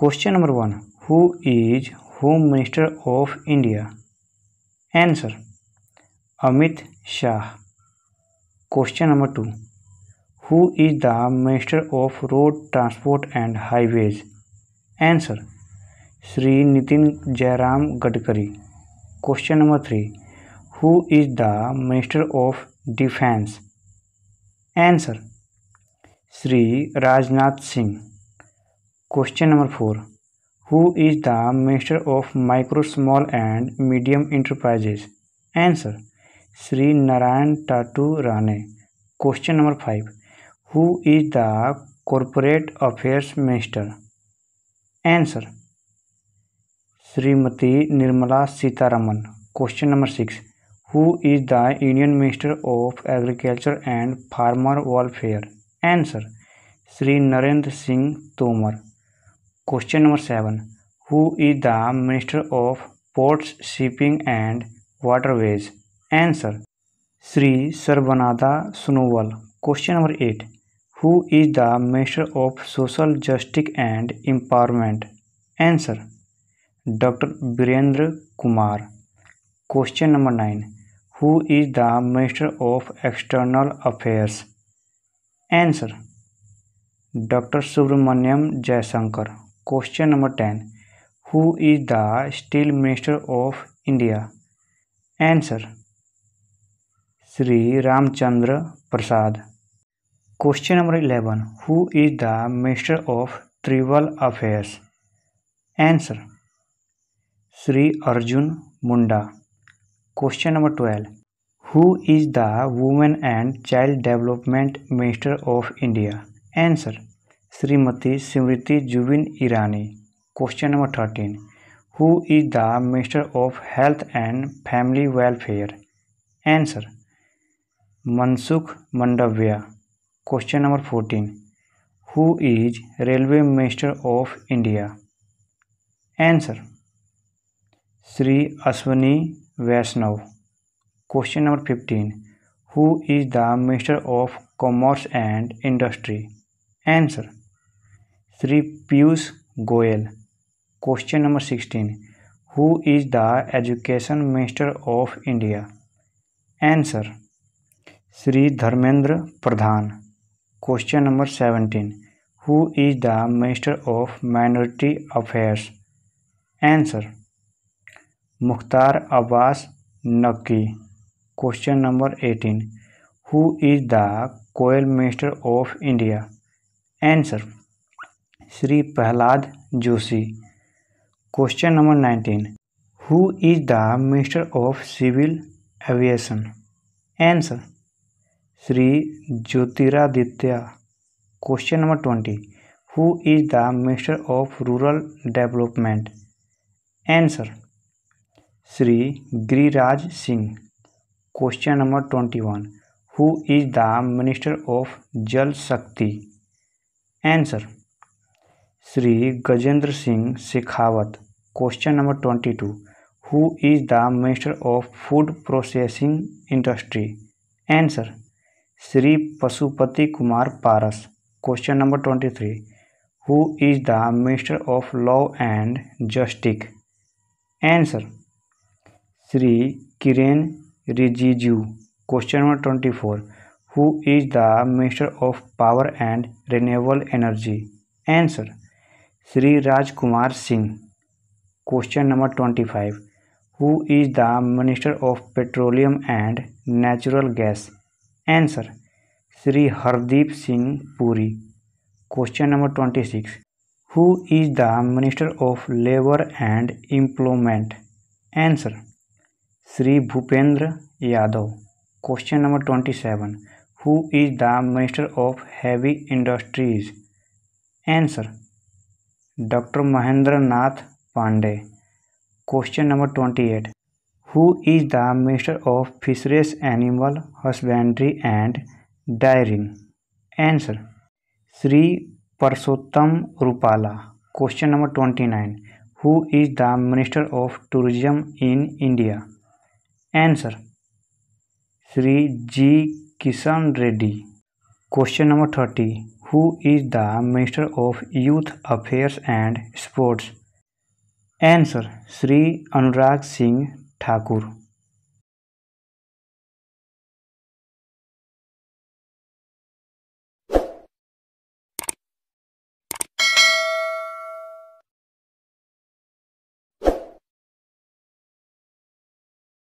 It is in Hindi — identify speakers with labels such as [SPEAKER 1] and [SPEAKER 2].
[SPEAKER 1] Question number one who is home minister of India answer Amit Shah question number two who is the minister of road transport and highways answer Shri Nitin Jairam Gadkari question number three who is the minister of defence answer Shri Rajnath Singh question number four who is the minister of micro small and medium enterprises answer Shri Narayan Tatu Rane question number five who is the corporate affairs minister answer Shrimati Nirmala Sitharaman question number six who is the union minister of agriculture and farmer welfare answer Shri Narendra Singh Tomar question number seven who is the minister of ports shipping and waterways answer Shri Sarbananda Sonowal question number eight who is the minister of social justice and empowerment answer doctor Virendra Kumar question number nine who is the minister of external affairs answer doctor Subrahmanyam Jaishankar question number ten who is the steel minister of India answer Shri Ramchandra Prasad question number eleven who is the minister of tribal affairs answer Shri Arjun Munda question number twelve who is the women and child development minister of India answer Shrimati Smriti Zubin Irani question number thirteen who is the minister of health and family welfare answer Mansukh Mandaviya question number fourteen who is railway minister of India answer Shri Ashwani Vaishnav question number fifteen who is the minister of commerce and industry answer Shri Piyush Goyal question number sixteen who is the education minister of India answer Shri Dharmendra Pradhan question number seventeen who is the minister of minority affairs answer Mukhtar Abbas Naqvi question number eighteen who is the coal minister of India answer Shri Pralhad Joshi question number nineteen who is the minister of civil aviation answer Shri Jyotiraditya question number twenty who is the minister of rural development answer Shri Giriraj Singh question number twenty one who is the minister of Jal Shakti answer Shri Gajendra Singh Shekhawat question number twenty two who is the minister of food processing industry answer Shri Pashupati Kumar Paras question number twenty three who is the minister of law and justice answer Shri Kiren Rijiju question number twenty four who is the minister of power and renewable energy answer Shri Rajkumar Singh question number twenty five who is the minister of petroleum and natural gas answer Shri Hardeep Singh Puri question number twenty six who is the minister of labour and employment answer Shri Bhupender Yadav question number twenty seven who is the minister of heavy industries answer doctor Mahendra Nath Pandey question number twenty eight who is the minister of fisheries animal husbandry and dairying answer Shri Parshottam Rupala question number twenty nine who is the minister of tourism in India answer Shri G Kishan Reddy question number thirty who is the Minister of Youth Affairs and Sports? Answer Sri Anurag Singh Thakur.